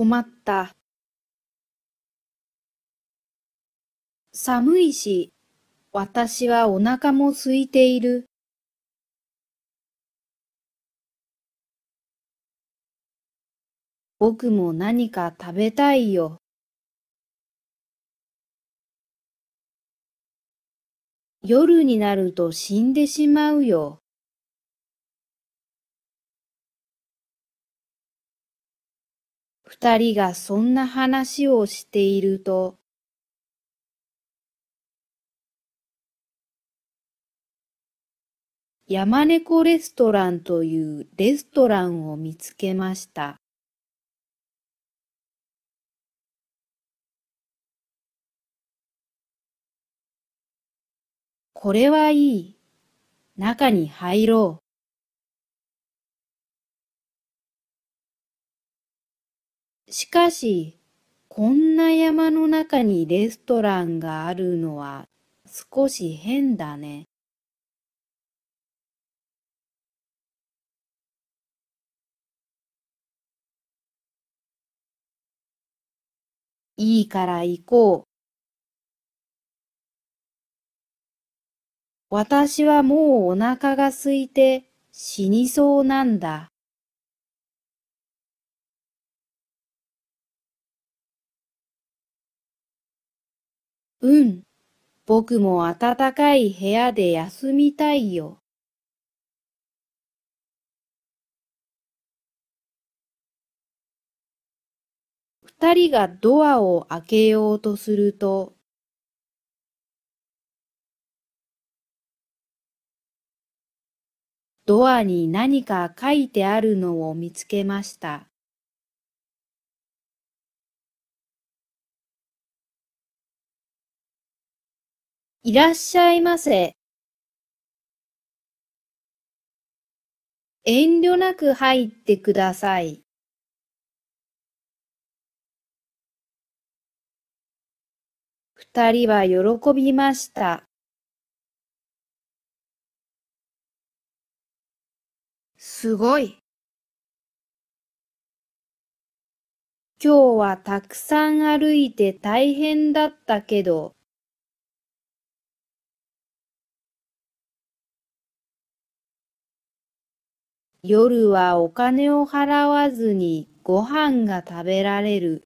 困った。寒いし、私はお腹も空いている。僕も何か食べたいよ。夜になると死んでしまうよ。二人がそんな話をしていると、山猫レストランというレストランを見つけました。これはいい。中に入ろう。しかし、こんな山の中にレストランがあるのは少し変だね。いいから行こう。私はもうお腹が空いて死にそうなんだ。うん、僕も暖かい部屋で休みたいよ。二人がドアを開けようとすると、ドアに何か書いてあるのを見つけました。いらっしゃいませ。遠慮なく入ってください。二人は喜びました。すごい。今日はたくさん歩いて大変だったけど、夜はお金を払わずにご飯が食べられる。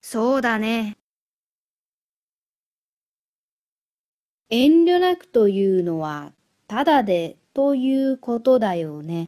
そうだね。遠慮なくというのは、ただでということだよね。